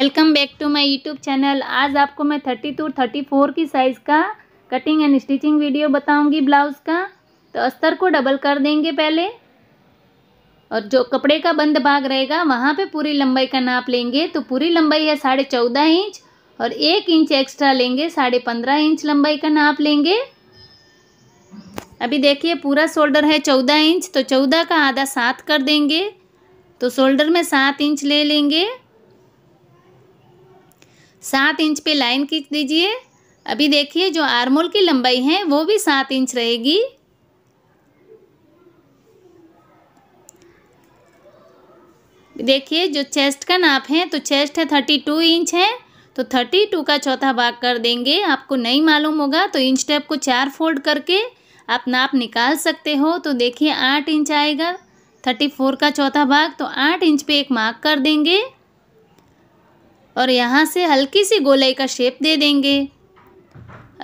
welcome back to my YouTube channel आज आपको मैं थर्टी टू थर्टी फोर की साइज़ का कटिंग एंड स्टिचिंग वीडियो बताऊंगी ब्लाउज़ का तो अस्तर को डबल कर देंगे पहले और जो कपड़े का बंद भाग रहेगा वहाँ पे पूरी लंबाई का नाप लेंगे तो पूरी लंबाई है साढ़े चौदह इंच और एक इंच एक्स्ट्रा लेंगे साढ़े पंद्रह इंच लंबाई का नाप लेंगे अभी देखिए पूरा शोल्डर है चौदह इंच तो चौदह का आधा सात कर देंगे तो शोल्डर में सात इंच ले लेंगे सात इंच पे लाइन खींच दीजिए अभी देखिए जो आरमोल की लंबाई है वो भी सात इंच रहेगी देखिए जो चेस्ट का नाप है तो चेस्ट है थर्टी टू इंच है तो थर्टी टू का चौथा भाग कर देंगे आपको नहीं मालूम होगा तो इंच टेप को चार फोल्ड करके आप नाप निकाल सकते हो तो देखिए आठ इंच आएगा थर्टी फोर का चौथा भाग तो आठ इंच पे एक मार्क कर देंगे और यहाँ से हल्की सी गोलाई का शेप दे देंगे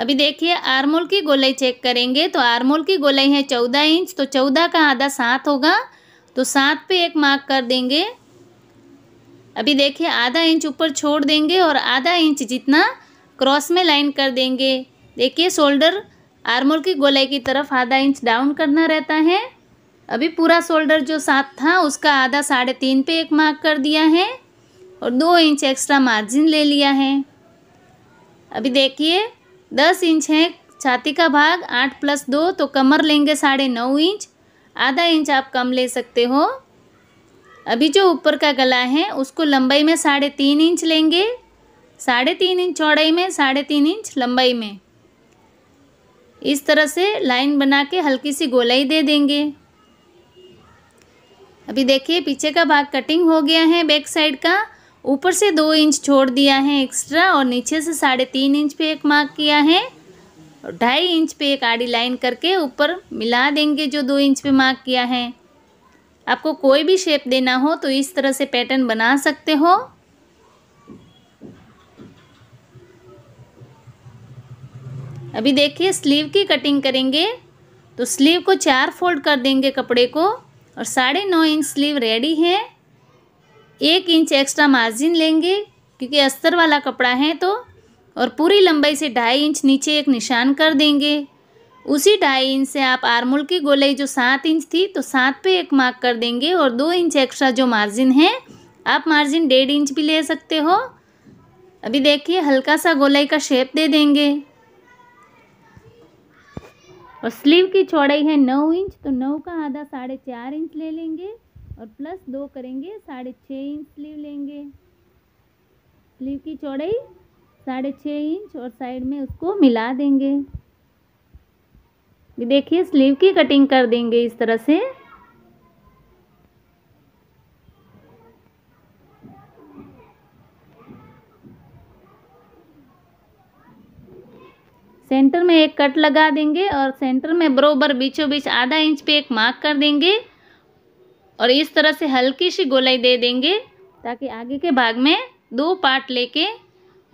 अभी देखिए आरमोल की गोलाई चेक करेंगे तो आरमोल की गोलाई है चौदह इंच तो चौदह का आधा सात होगा तो सात पे एक मार्क कर देंगे अभी देखिए आधा इंच ऊपर छोड़ देंगे और आधा इंच जितना क्रॉस में लाइन कर देंगे देखिए शोल्डर आरमोल की गोलाई की तरफ आधा इंच डाउन करना रहता है अभी पूरा शोल्डर जो सात था उसका आधा साढ़े तीन पे एक मार्क कर दिया है और दो इंच एक्स्ट्रा मार्जिन ले लिया है अभी देखिए दस इंच है छाती का भाग आठ प्लस दो तो कमर लेंगे साढ़े नौ इंच आधा इंच आप कम ले सकते हो अभी जो ऊपर का गला है उसको लंबाई में साढ़े तीन इंच लेंगे साढ़े तीन इंच चौड़ाई में साढ़े तीन इंच लंबाई में इस तरह से लाइन बना के हल्की सी गोलाई दे देंगे अभी देखिए पीछे का भाग कटिंग हो गया है बैक साइड का ऊपर से दो इंच छोड़ दिया है एक्स्ट्रा और नीचे से साढ़े तीन इंच पे एक मार्क किया है और ढाई इंच पे एक आड़ी लाइन करके ऊपर मिला देंगे जो दो इंच पे मार्क किया है आपको कोई भी शेप देना हो तो इस तरह से पैटर्न बना सकते हो अभी देखिए स्लीव की कटिंग करेंगे तो स्लीव को चार फोल्ड कर देंगे कपड़े को और साढ़े नौ इंच स्लीव रेडी है एक इंच एक्स्ट्रा मार्जिन लेंगे क्योंकि अस्तर वाला कपड़ा है तो और पूरी लंबाई से ढाई इंच नीचे एक निशान कर देंगे उसी ढाई इंच से आप आरमूल की गोलाई जो सात इंच थी तो सात पे एक मार्क कर देंगे और दो इंच एक्स्ट्रा जो मार्जिन है आप मार्जिन डेढ़ इंच भी ले सकते हो अभी देखिए हल्का सा गोलाई का शेप दे देंगे और स्लीव की चौड़ाई है नौ इंच तो नौ का आधा साढ़े चार इंच ले लेंगे और प्लस दो करेंगे साढ़े छः इंच स्लीव लेंगे स्लीव की चौड़ाई साढ़े छः इंच और साइड में उसको मिला देंगे देखिए स्लीव की कटिंग कर देंगे इस तरह से सेंटर में एक कट लगा देंगे और सेंटर में बरोबर बीचों बीच आधा इंच पे एक मार्क कर देंगे और इस तरह से हल्की सी गोलाई दे देंगे ताकि आगे के भाग में दो पार्ट लेके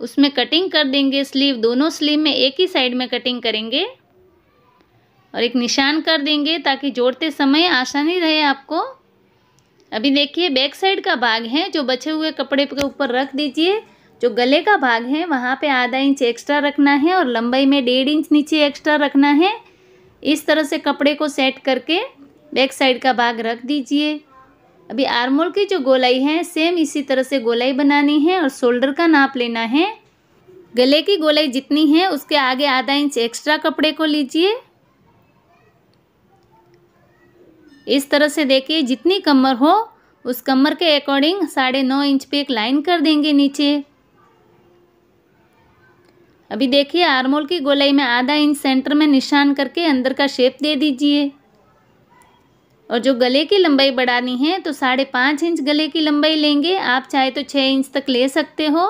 उसमें कटिंग कर देंगे स्लीव दोनों स्लीव में एक ही साइड में कटिंग करेंगे और एक निशान कर देंगे ताकि जोड़ते समय आसानी रहे आपको अभी देखिए बैक साइड का भाग है जो बचे हुए कपड़े के ऊपर रख दीजिए जो गले का भाग है वहाँ पे आधा इंच एक्स्ट्रा रखना है और लंबाई में डेढ़ इंच नीचे एक्स्ट्रा रखना है इस तरह से कपड़े को सेट करके बैक साइड का भाग रख दीजिए अभी आर्मोल की जो गोलाई है सेम इसी तरह से गोलाई बनानी है और शोल्डर का नाप लेना है गले की गोलाई जितनी है उसके आगे आधा इंच एक्स्ट्रा कपड़े को लीजिए इस तरह से देखिए जितनी कमर हो उस कमर के अकॉर्डिंग साढ़े नौ इंच पे एक लाइन कर देंगे नीचे अभी देखिए आर्मोल की गोलाई में आधा इंच सेंटर में निशान करके अंदर का शेप दे दीजिए और जो गले की लंबाई बढ़ानी है तो साढ़े पाँच इंच गले की लंबाई लेंगे आप चाहे तो छः इंच तक ले सकते हो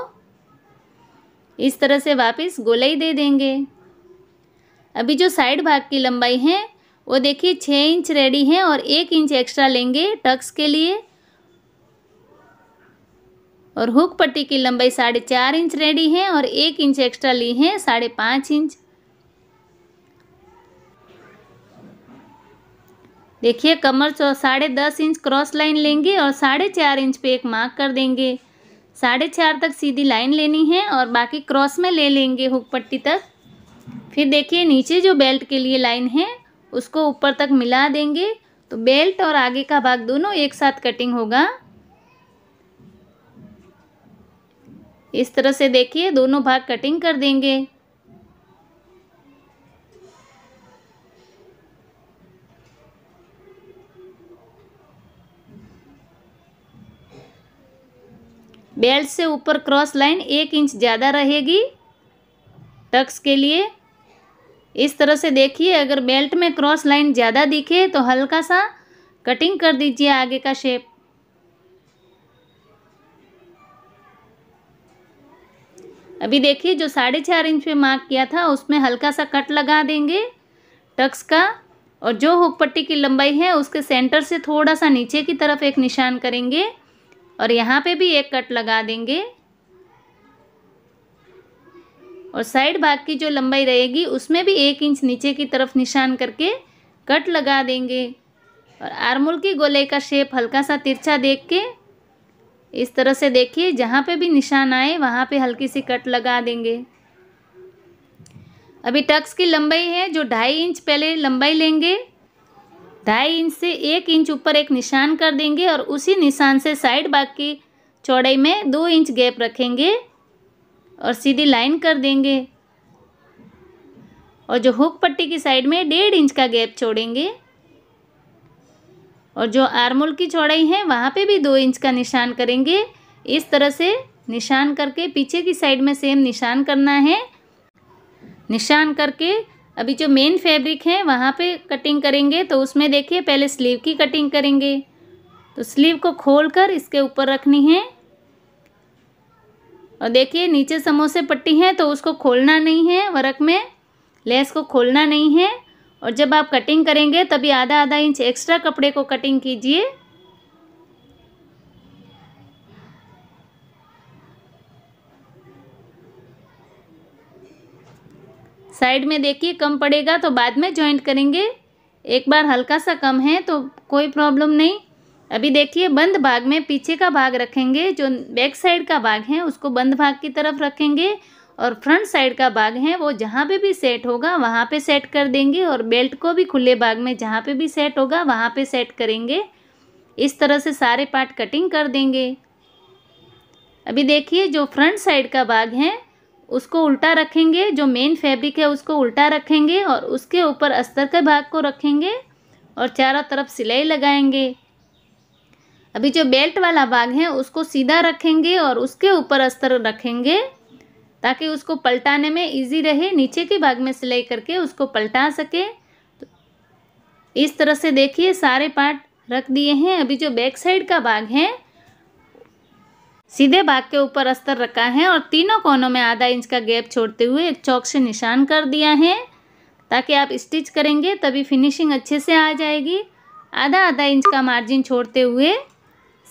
इस तरह से वापस गोलाई दे देंगे अभी जो साइड भाग की लंबाई है वो देखिए छः इंच रेडी है और एक इंच एक्स्ट्रा लेंगे टक्स के लिए और हुक पट्टी की लंबाई साढ़े चार इंच रेडी है और एक इंच एक्स्ट्रा ली है साढ़े पाँच इंच देखिए कमर चौ साढ़े दस इंच क्रॉस लाइन लेंगे और साढ़े चार इंच पे एक मार्क कर देंगे साढ़े चार तक सीधी लाइन लेनी है और बाकी क्रॉस में ले लेंगे हुक पट्टी तक फिर देखिए नीचे जो बेल्ट के लिए लाइन है उसको ऊपर तक मिला देंगे तो बेल्ट और आगे का भाग दोनों एक साथ कटिंग होगा इस तरह से देखिए दोनों भाग कटिंग कर देंगे बेल्ट से ऊपर क्रॉस लाइन एक इंच ज़्यादा रहेगी टक्स के लिए इस तरह से देखिए अगर बेल्ट में क्रॉस लाइन ज़्यादा दिखे तो हल्का सा कटिंग कर दीजिए आगे का शेप अभी देखिए जो साढ़े चार इंच पे मार्क किया था उसमें हल्का सा कट लगा देंगे टक्स का और जो हुक पट्टी की लंबाई है उसके सेंटर से थोड़ा सा नीचे की तरफ एक निशान करेंगे और यहाँ पे भी एक कट लगा देंगे और साइड भाग की जो लंबाई रहेगी उसमें भी एक इंच नीचे की तरफ निशान करके कट लगा देंगे और आरमूल की गोले का शेप हल्का सा तिरछा देख के इस तरह से देखिए जहाँ पे भी निशान आए वहाँ पे हल्की सी कट लगा देंगे अभी टक्स की लंबाई है जो ढाई इंच पहले लंबाई लेंगे ढाई इंच से एक इंच ऊपर एक निशान कर देंगे और उसी निशान से साइड बाग की चौड़ाई में दो इंच गैप रखेंगे और सीधी लाइन कर देंगे और जो हुक पट्टी की साइड में डेढ़ इंच का गैप छोड़ेंगे और जो आर्मोल की चौड़ाई है वहाँ पे भी दो इंच का निशान करेंगे इस तरह से निशान करके पीछे की साइड में सेम निशान करना है निशान करके अभी जो मेन फैब्रिक है वहाँ पे कटिंग करेंगे तो उसमें देखिए पहले स्लीव की कटिंग करेंगे तो स्लीव को खोल कर इसके ऊपर रखनी है और देखिए नीचे समोसे पट्टी है तो उसको खोलना नहीं है वर्क में लेस को खोलना नहीं है और जब आप कटिंग करेंगे तभी आधा आधा इंच एक्स्ट्रा कपड़े को कटिंग कीजिए साइड में देखिए कम पड़ेगा तो बाद में ज्वाइंट करेंगे एक बार हल्का सा कम है तो कोई प्रॉब्लम नहीं अभी देखिए बंद भाग में पीछे का भाग रखेंगे जो बैक साइड का भाग है उसको बंद भाग की तरफ रखेंगे और फ्रंट साइड का भाग है वो जहाँ पे भी सेट होगा वहाँ पे सेट कर देंगे और बेल्ट को भी खुले भाग में जहाँ पे भी सेट होगा वहाँ पे सेट करेंगे इस तरह से सारे पार्ट कटिंग कर देंगे अभी देखिए जो फ्रंट साइड का भाग है उसको उल्टा रखेंगे जो मेन फैब्रिक है उसको उल्टा रखेंगे और उसके ऊपर अस्तर के भाग को रखेंगे और चारों तरफ सिलाई लगाएंगे अभी जो बेल्ट वाला भाग है उसको सीधा रखेंगे और उसके ऊपर अस्तर रखेंगे ताकि उसको पलटाने में इजी रहे नीचे के भाग में सिलाई करके उसको पलटा सके तो इस तरह से देखिए सारे पार्ट रख दिए हैं अभी जो बैक साइड का भाग है सीधे भाग के ऊपर अस्तर रखा है और तीनों कोनों में आधा इंच का गैप छोड़ते हुए एक चौक से निशान कर दिया है ताकि आप स्टिच करेंगे तभी फिनिशिंग अच्छे से आ जाएगी आधा आधा इंच का मार्जिन छोड़ते हुए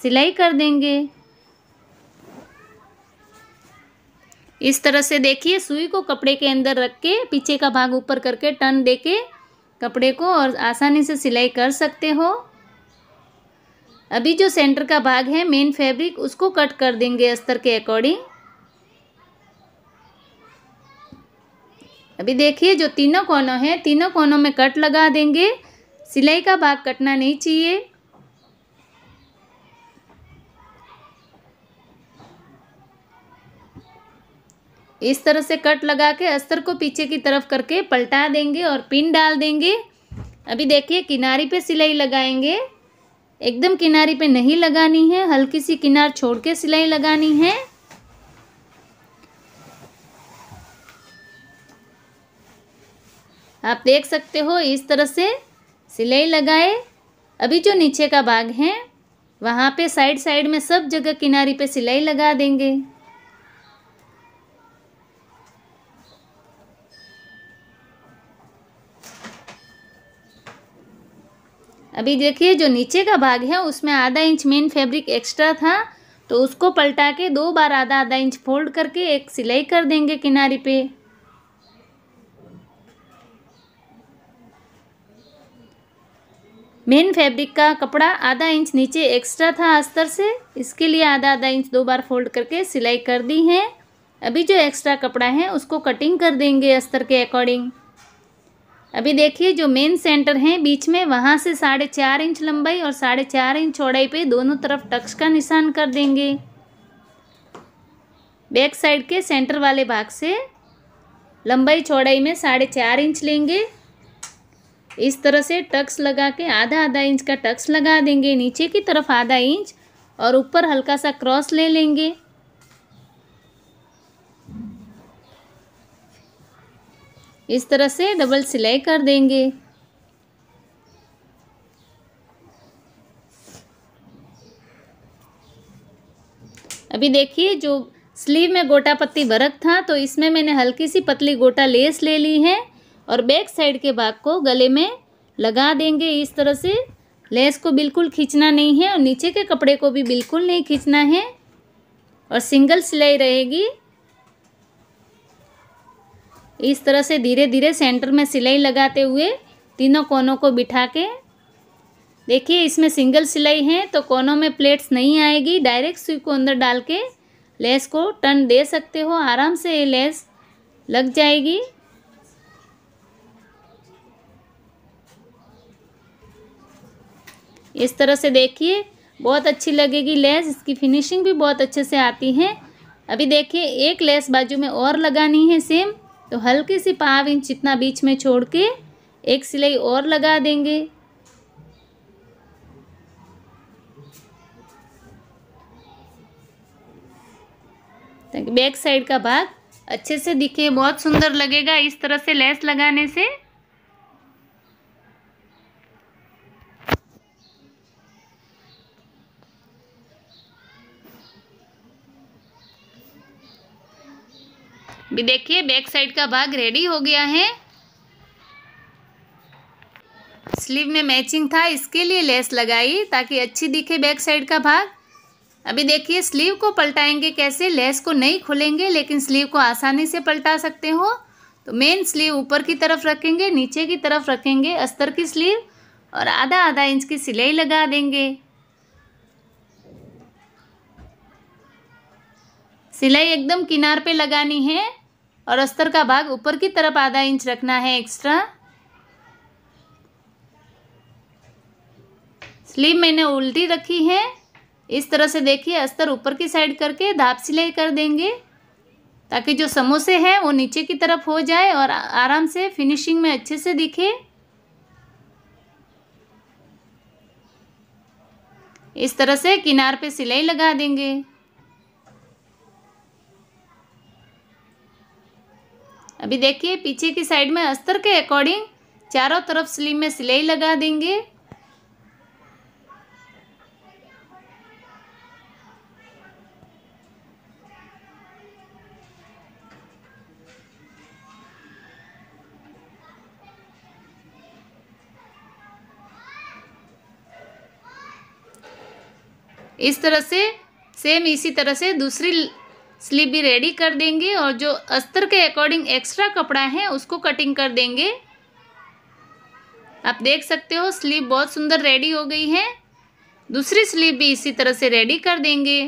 सिलाई कर देंगे इस तरह से देखिए सुई को कपड़े के अंदर रख के पीछे का भाग ऊपर करके टर्न देके कपड़े को और आसानी से सिलाई कर सकते हो अभी जो सेंटर का भाग है मेन फैब्रिक उसको कट कर देंगे अस्तर के अकॉर्डिंग अभी देखिए जो तीनों कोनों हैं तीनों कोनों में कट लगा देंगे सिलाई का भाग कटना नहीं चाहिए इस तरह से कट लगा के अस्तर को पीछे की तरफ करके पलटा देंगे और पिन डाल देंगे अभी देखिए किनारी पे सिलाई लगाएंगे एकदम किनारी पे नहीं लगानी है हल्की सी किनार छोड़ के सिलाई लगानी है आप देख सकते हो इस तरह से सिलाई लगाए अभी जो नीचे का भाग है वहाँ पे साइड साइड में सब जगह किनारी पे सिलाई लगा देंगे अभी देखिए जो नीचे का भाग है उसमें आधा इंच मेन फैब्रिक एक्स्ट्रा था तो उसको पलटा के दो बार आधा आधा इंच फोल्ड करके एक सिलाई कर देंगे किनारे पे मेन फैब्रिक का कपड़ा आधा इंच नीचे एक्स्ट्रा था अस्तर से इसके लिए आधा आधा इंच दो बार फोल्ड करके सिलाई कर दी है अभी जो एक्स्ट्रा कपड़ा है उसको कटिंग कर देंगे अस्तर के अकॉर्डिंग अभी देखिए जो मेन सेंटर है बीच में वहाँ से साढ़े चार इंच लंबाई और साढ़े चार इंच चौड़ाई पे दोनों तरफ टक्स का निशान कर देंगे बैक साइड के सेंटर वाले भाग से लंबाई चौड़ाई में साढ़े चार इंच लेंगे इस तरह से टक्स लगा के आधा आधा इंच का टक्स लगा देंगे नीचे की तरफ आधा इंच और ऊपर हल्का सा क्रॉस ले लेंगे इस तरह से डबल सिलाई कर देंगे अभी देखिए जो स्लीव में गोटा पत्ती बरक था तो इसमें मैंने हल्की सी पतली गोटा लेस ले ली है और बैक साइड के भाग को गले में लगा देंगे इस तरह से लेस को बिल्कुल खींचना नहीं है और नीचे के कपड़े को भी बिल्कुल नहीं खींचना है और सिंगल सिलाई रहेगी इस तरह से धीरे धीरे सेंटर में सिलाई लगाते हुए तीनों कोनों को बिठा के देखिए इसमें सिंगल सिलाई है तो कोनों में प्लेट्स नहीं आएगी डायरेक्ट सुई को अंदर डाल के लेस को टर्न दे सकते हो आराम से ये लेस लग जाएगी इस तरह से देखिए बहुत अच्छी लगेगी लेस इसकी फिनिशिंग भी बहुत अच्छे से आती है अभी देखिए एक लेस बाजू में और लगानी है सेम तो हल्के से पाव इंच जितना बीच में छोड़ के एक सिलाई और लगा देंगे ताकि बैक साइड का भाग अच्छे से दिखे बहुत सुंदर लगेगा इस तरह से लेस लगाने से भी देखिए बैक साइड का भाग रेडी हो गया है स्लीव में मैचिंग था इसके लिए लेस लगाई ताकि अच्छी दिखे बैक साइड का भाग अभी देखिए स्लीव को पलटाएंगे कैसे लेस को नहीं खोलेंगे लेकिन स्लीव को आसानी से पलटा सकते हो तो मेन स्लीव ऊपर की तरफ रखेंगे नीचे की तरफ रखेंगे अस्तर की स्लीव और आधा आधा इंच की सिलाई लगा देंगे सिलाई एकदम किनार पे लगानी है और अस्तर का भाग ऊपर की तरफ आधा इंच रखना है एक्स्ट्रा स्लीव मैंने उल्टी रखी है इस तरह से देखिए अस्तर ऊपर की साइड करके धाप सिलाई कर देंगे ताकि जो समोसे हैं वो नीचे की तरफ हो जाए और आराम से फिनिशिंग में अच्छे से दिखे इस तरह से किनार पे सिलाई लगा देंगे अभी देखिए पीछे की साइड में अस्तर के अकॉर्डिंग चारों तरफ स्लीव में सिलाई लगा देंगे इस तरह से सेम इसी तरह से दूसरी स्लीव भी रेडी कर देंगे और जो अस्तर के अकॉर्डिंग एक्स्ट्रा कपड़ा है उसको कटिंग कर देंगे आप देख सकते हो स्लीव बहुत सुंदर रेडी हो गई है दूसरी स्लीव भी इसी तरह से रेडी कर देंगे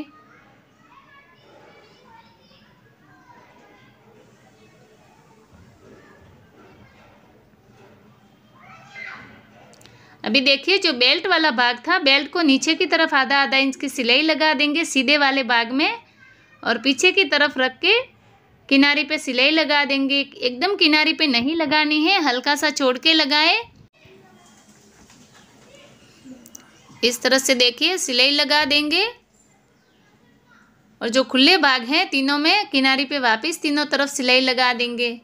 अभी देखिए जो बेल्ट वाला भाग था बेल्ट को नीचे की तरफ आधा आधा इंच की सिलाई लगा देंगे सीधे वाले भाग में और पीछे की तरफ रख के किनारे पे सिलाई लगा देंगे एकदम किनारे पे नहीं लगानी है हल्का सा छोड़ के लगाए इस तरह से देखिए सिलाई लगा देंगे और जो खुले भाग हैं तीनों में किनारे पे वापस तीनों तरफ सिलाई लगा देंगे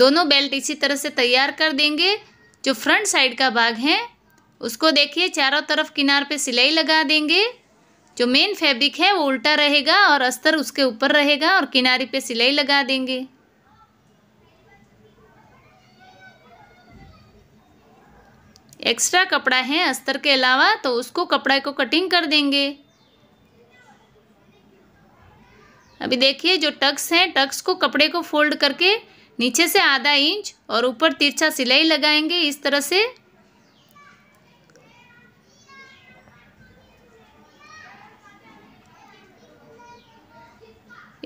दोनों बेल्ट इसी तरह से तैयार कर देंगे जो फ्रंट साइड का भाग है उसको देखिए चारों तरफ किनार पे सिलाई लगा देंगे जो मेन फैब्रिक है वो उल्टा रहेगा और अस्तर उसके ऊपर रहेगा और किनारे पे सिलाई लगा देंगे एक्स्ट्रा कपड़ा है अस्तर के अलावा तो उसको कपड़े को कटिंग कर देंगे अभी देखिए जो टक्स है टक्स को कपड़े को फोल्ड करके नीचे से आधा इंच और ऊपर तिरछा सिलाई लगाएंगे इस तरह से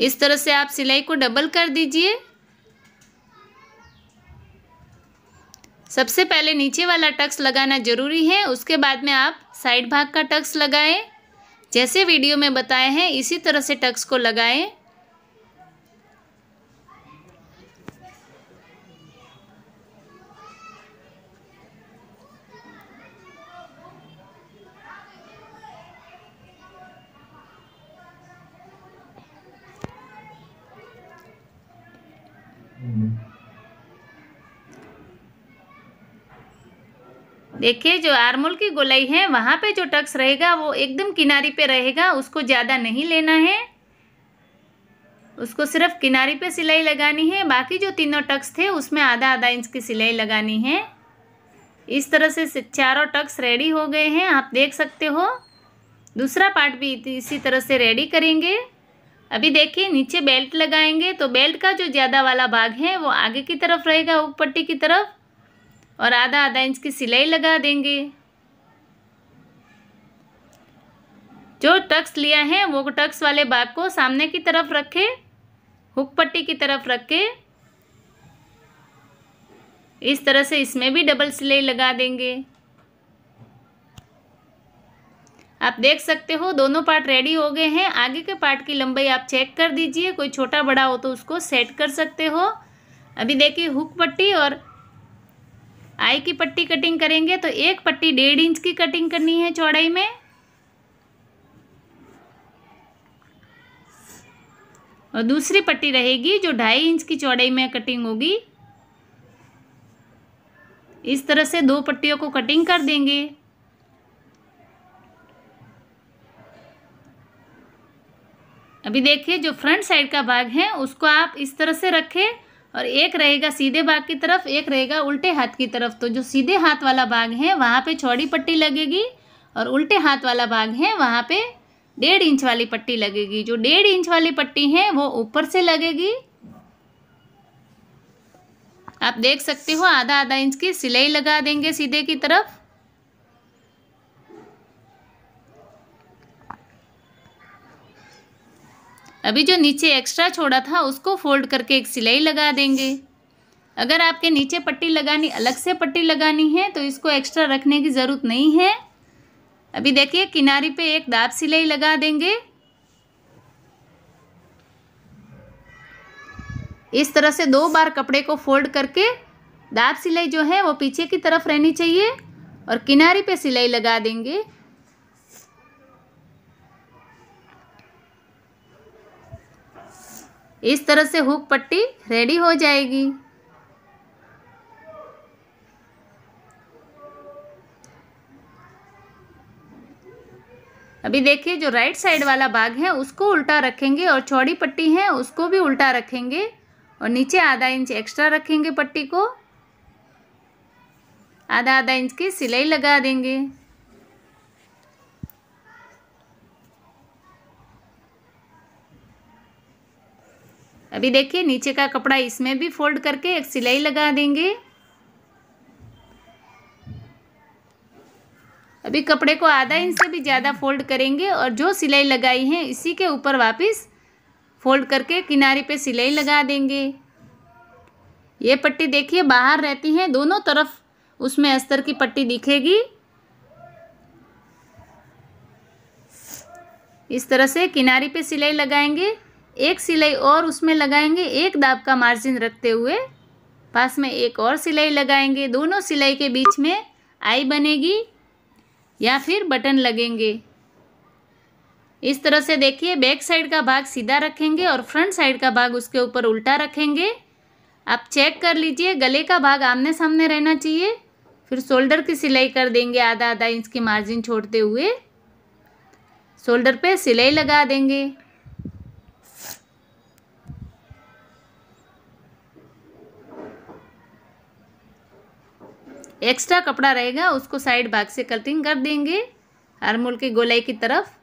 इस तरह से आप सिलाई को डबल कर दीजिए सबसे पहले नीचे वाला टक्स लगाना जरूरी है उसके बाद में आप साइड भाग का टक्स लगाएं जैसे वीडियो में बताए हैं इसी तरह से टक्स को लगाएं देखिए जो आरमोल की गोलाई है वहाँ पे जो टक्स रहेगा वो एकदम किनारी पे रहेगा उसको ज़्यादा नहीं लेना है उसको सिर्फ किनारी पे सिलाई लगानी है बाकी जो तीनों टक्स थे उसमें आधा आधा इंच की सिलाई लगानी है इस तरह से चारों टक्स रेडी हो गए हैं आप देख सकते हो दूसरा पार्ट भी इसी तरह से रेडी करेंगे अभी देखिए नीचे बेल्ट लगाएंगे तो बेल्ट का जो ज़्यादा वाला भाग है वो आगे की तरफ रहेगा ऊपर पट्टी की तरफ और आधा आधा इंच की सिलाई लगा देंगे जो टक्स लिया है वो टक्स वाले बाग को सामने की तरफ रखे हुक पट्टी की तरफ रखे इस तरह से इसमें भी डबल सिलाई लगा देंगे आप देख सकते हो दोनों पार्ट रेडी हो गए हैं आगे के पार्ट की लंबाई आप चेक कर दीजिए कोई छोटा बड़ा हो तो उसको सेट कर सकते हो अभी देखिए हुक पट्टी और आई की पट्टी कटिंग करेंगे तो एक पट्टी डेढ़ इंच की कटिंग करनी है चौड़ाई में और दूसरी पट्टी रहेगी जो ढाई इंच की चौड़ाई में कटिंग होगी इस तरह से दो पट्टियों को कटिंग कर देंगे अभी देखिए जो फ्रंट साइड का भाग है उसको आप इस तरह से रखें और एक रहेगा सीधे भाग की तरफ एक रहेगा उल्टे हाथ की तरफ तो जो सीधे हाथ वाला भाग है वहाँ पे चौड़ी पट्टी लगेगी और उल्टे हाथ वाला भाग है वहाँ पे डेढ़ इंच वाली पट्टी लगेगी जो डेढ़ इंच वाली पट्टी है वो ऊपर से लगेगी आप देख सकते हो आधा आधा इंच की सिलाई लगा देंगे सीधे की तरफ अभी जो नीचे एक्स्ट्रा छोड़ा था उसको फोल्ड करके एक सिलाई लगा देंगे अगर आपके नीचे पट्टी लगानी अलग से पट्टी लगानी है तो इसको एक्स्ट्रा रखने की ज़रूरत नहीं है अभी देखिए किनारी पे एक दाब सिलाई लगा देंगे इस तरह से दो बार कपड़े को फोल्ड करके दाब सिलाई जो है वो पीछे की तरफ रहनी चाहिए और किनारी पे सिलाई लगा देंगे इस तरह से हुक पट्टी रेडी हो जाएगी अभी देखिए जो राइट साइड वाला भाग है उसको उल्टा रखेंगे और चौड़ी पट्टी है उसको भी उल्टा रखेंगे और नीचे आधा इंच एक्स्ट्रा रखेंगे पट्टी को आधा आधा इंच की सिलाई लगा देंगे अभी देखिए नीचे का कपड़ा इसमें भी फोल्ड करके एक सिलाई लगा देंगे अभी कपड़े को आधा इंच से भी ज़्यादा फोल्ड करेंगे और जो सिलाई लगाई है इसी के ऊपर वापस फोल्ड करके किनारे पे सिलाई लगा देंगे ये पट्टी देखिए बाहर रहती है दोनों तरफ उसमें अस्तर की पट्टी दिखेगी इस तरह से किनारे पे सिलाई लगाएंगे एक सिलाई और उसमें लगाएंगे एक दाब का मार्जिन रखते हुए पास में एक और सिलाई लगाएंगे दोनों सिलाई के बीच में आई बनेगी या फिर बटन लगेंगे इस तरह से देखिए बैक साइड का भाग सीधा रखेंगे और फ्रंट साइड का भाग उसके ऊपर उल्टा रखेंगे आप चेक कर लीजिए गले का भाग आमने सामने रहना चाहिए फिर शोल्डर की सिलाई कर देंगे आधा आधा इंच की मार्जिन छोड़ते हुए शोल्डर पे सिलाई लगा देंगे एक्स्ट्रा कपड़ा रहेगा उसको साइड भाग से कटिंग कर देंगे हारमोल के गोलाई की तरफ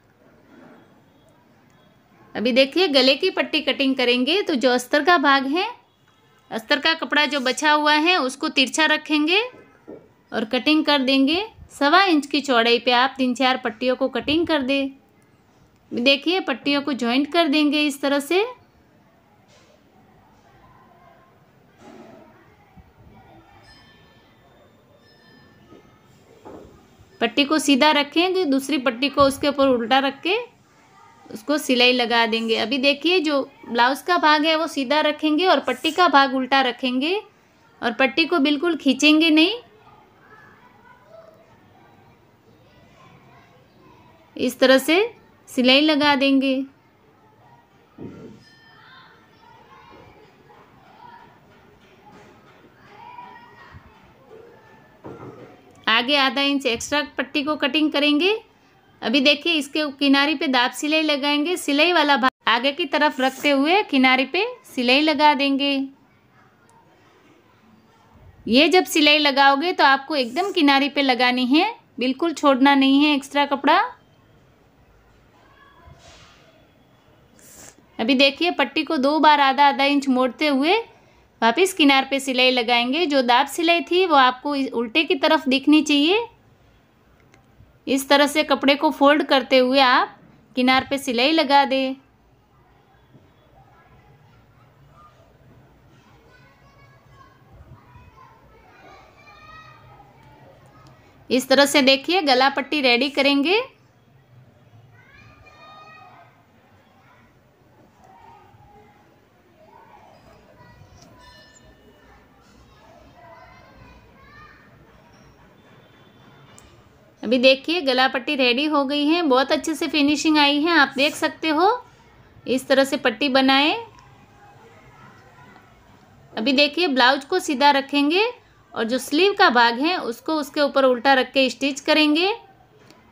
अभी देखिए गले की पट्टी कटिंग करेंगे तो जो अस्तर का भाग है अस्तर का कपड़ा जो बचा हुआ है उसको तिरछा रखेंगे और कटिंग कर देंगे सवा इंच की चौड़ाई पे आप तीन चार पट्टियों को कटिंग कर दे देखिए पट्टियों को ज्वाइंट कर देंगे इस तरह से पट्टी को सीधा रखें कि दूसरी पट्टी को उसके ऊपर उल्टा रख के उसको सिलाई लगा देंगे अभी देखिए जो ब्लाउज़ का भाग है वो सीधा रखेंगे और पट्टी का भाग उल्टा रखेंगे और पट्टी को बिल्कुल खींचेंगे नहीं इस तरह से सिलाई लगा देंगे आगे आधा इंच एक्स्ट्रा पट्टी को कटिंग करेंगे अभी देखिए इसके किनारे पे दाब सिलाई लगाएंगे सिलाई वाला भाग आगे की तरफ रखते हुए किनारे पे सिलाई लगा देंगे ये जब सिलाई लगाओगे तो आपको एकदम किनारे पे लगानी है बिल्कुल छोड़ना नहीं है एक्स्ट्रा कपड़ा अभी देखिए पट्टी को दो बार आधा आधा इंच मोड़ते हुए वापस किनार पे सिलाई लगाएंगे जो दाब सिलाई थी वो आपको उल्टे की तरफ दिखनी चाहिए इस तरह से कपड़े को फोल्ड करते हुए आप किनार पे सिलाई लगा दें इस तरह से देखिए गला पट्टी रेडी करेंगे अभी देखिए गला पट्टी रेडी हो गई है बहुत अच्छे से फिनिशिंग आई है आप देख सकते हो इस तरह से पट्टी बनाए अभी देखिए ब्लाउज को सीधा रखेंगे और जो स्लीव का भाग है उसको उसके ऊपर उल्टा रख के स्टिच करेंगे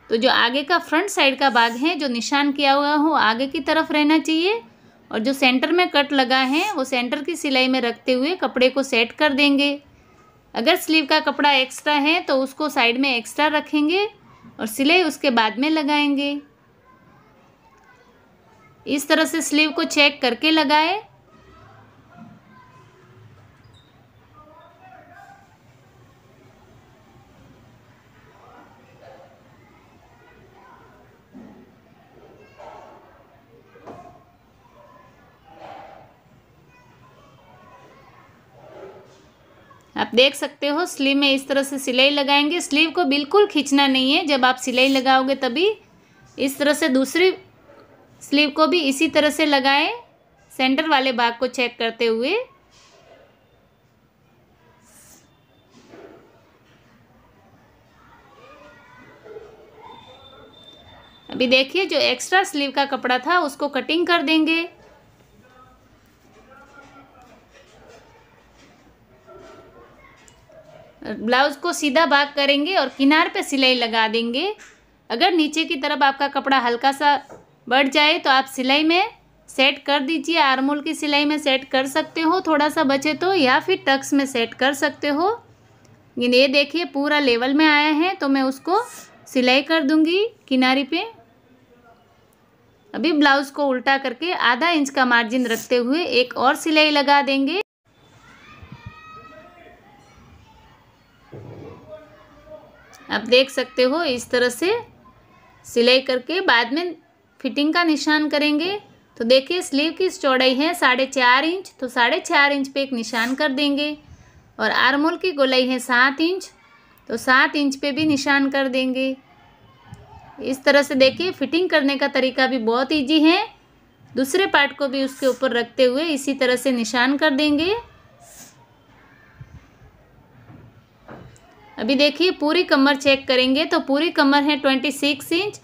तो जो आगे का फ्रंट साइड का भाग है जो निशान किया हुआ हो आगे की तरफ रहना चाहिए और जो सेंटर में कट लगा है वो सेंटर की सिलाई में रखते हुए कपड़े को सेट कर देंगे अगर स्लीव का कपड़ा एक्स्ट्रा है तो उसको साइड में एक्स्ट्रा रखेंगे और सिलाई उसके बाद में लगाएंगे इस तरह से स्लीव को चेक करके लगाएं आप देख सकते हो स्लीव में इस तरह से सिलाई लगाएंगे स्लीव को बिल्कुल खींचना नहीं है जब आप सिलाई लगाओगे तभी इस तरह से दूसरी स्लीव को भी इसी तरह से लगाएं सेंटर वाले भाग को चेक करते हुए अभी देखिए जो एक्स्ट्रा स्लीव का कपड़ा था उसको कटिंग कर देंगे ब्लाउज़ को सीधा बाग करेंगे और किनार पे सिलाई लगा देंगे अगर नीचे की तरफ आपका कपड़ा हल्का सा बढ़ जाए तो आप सिलाई में सेट कर दीजिए आरमोल की सिलाई में सेट कर सकते हो थोड़ा सा बचे तो या फिर टक्स में सेट कर सकते हो लेकिन ये देखिए पूरा लेवल में आया है तो मैं उसको सिलाई कर दूंगी किनारी पे अभी ब्लाउज़ को उल्टा करके आधा इंच का मार्जिन रखते हुए एक और सिलाई लगा देंगे आप देख सकते हो इस तरह से सिलाई करके बाद में फिटिंग का निशान करेंगे तो देखिए स्लीव की चौड़ाई है साढ़े चार इंच तो साढ़े चार इंच पे एक निशान कर देंगे और आरमोल की गोलाई है सात इंच तो सात इंच पे भी निशान कर देंगे इस तरह से देखिए फिटिंग करने का तरीका भी बहुत ईजी है दूसरे पार्ट को भी उसके ऊपर रखते हुए इसी तरह से निशान कर देंगे अभी देखिए पूरी कमर चेक करेंगे तो पूरी कमर है ट्वेंटी सिक्स इंच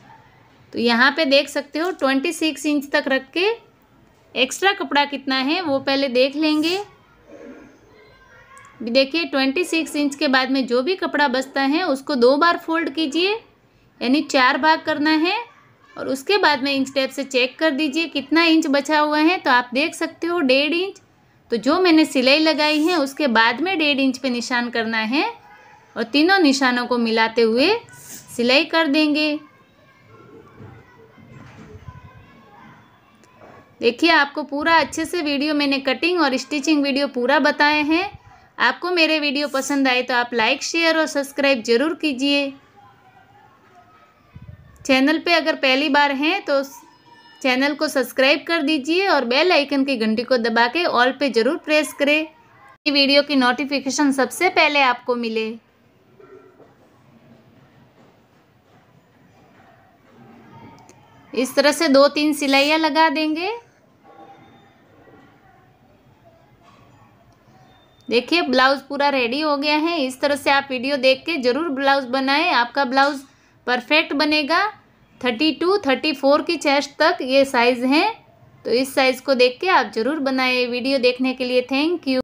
तो यहाँ पे देख सकते हो ट्वेंटी सिक्स इंच तक रख के एक्स्ट्रा कपड़ा कितना है वो पहले देख लेंगे अभी देखिए ट्वेंटी सिक्स इंच के बाद में जो भी कपड़ा बचता है उसको दो बार फोल्ड कीजिए यानी चार भाग करना है और उसके बाद में इंच टेप से चेक कर दीजिए कितना इंच बचा हुआ है तो आप देख सकते हो डेढ़ इंच तो जो मैंने सिलाई लगाई है उसके बाद में डेढ़ इंच पे निशान करना है और तीनों निशानों को मिलाते हुए सिलाई कर देंगे देखिए आपको पूरा अच्छे से वीडियो मैंने कटिंग और स्टिचिंग वीडियो पूरा बताए हैं आपको मेरे वीडियो पसंद आए तो आप लाइक शेयर और सब्सक्राइब जरूर कीजिए चैनल पे अगर पहली बार हैं तो चैनल को सब्सक्राइब कर दीजिए और बेल आइकन की घंटी को दबा के ऑल पे ज़रूर प्रेस करें वीडियो की नोटिफिकेशन सबसे पहले आपको मिले इस तरह से दो तीन सिलाइया लगा देंगे देखिए ब्लाउज पूरा रेडी हो गया है इस तरह से आप वीडियो देख के ज़रूर ब्लाउज बनाएं आपका ब्लाउज परफेक्ट बनेगा थर्टी टू थर्टी फोर की चेस्ट तक ये साइज़ है तो इस साइज़ को देख के आप ज़रूर बनाएं वीडियो देखने के लिए थैंक यू